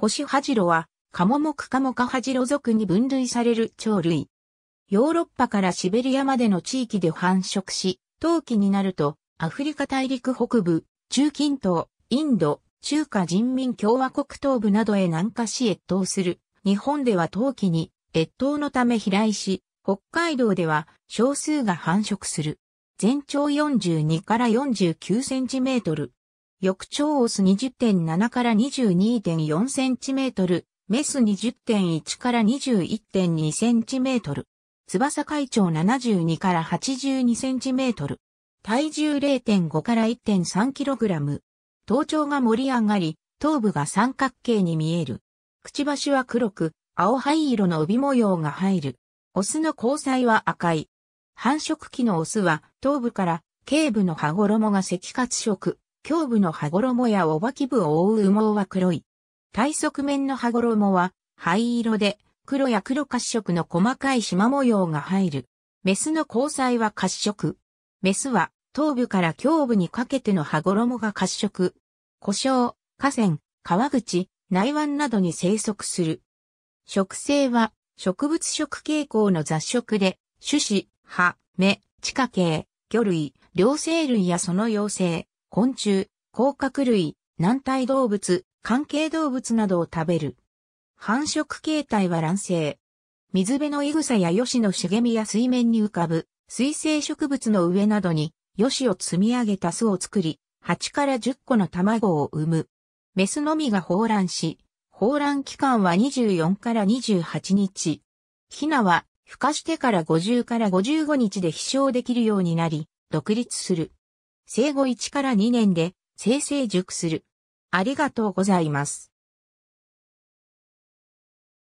星ハジロは、カモモクカモカハジロ族に分類される鳥類。ヨーロッパからシベリアまでの地域で繁殖し、冬季になると、アフリカ大陸北部、中近東、インド、中華人民共和国東部などへ南下し越冬する。日本では冬季に越冬のため飛来し、北海道では少数が繁殖する。全長42から49センチメートル、翌長オス20.7から22.4センチメートル、メス20.1から21.2センチメートル。翼海長72から82センチメートル。体重0.5から1.3キログラム。頭頂が盛り上がり、頭部が三角形に見える。くちばしは黒く、青灰色の帯模様が入る。オスの交際は赤い。繁殖期のオスは頭部から頸部の羽衣が赤褐色、胸部の羽衣やおばき部を覆う羽毛は黒い。体側面の羽衣は灰色で黒や黒褐色の細かい縞模様が入る。メスの交際は褐色。メスは頭部から胸部にかけての羽衣が褐色。故障、河川、川口、内湾などに生息する。植生は植物食傾向の雑食で、種子、葉、芽、地下茎、魚類、両生類やその幼生、昆虫、甲殻類、軟体動物、関係動物などを食べる。繁殖形態は卵生。水辺のイグサやヨシの茂みや水面に浮かぶ水生植物の上などにヨシを積み上げた巣を作り、8から10個の卵を産む。メスのみが放卵し、放卵期間は24から28日。ヒナは孵化してから50から55日で飛翔できるようになり、独立する。生後1から2年で、生成熟する。ありがとうございます。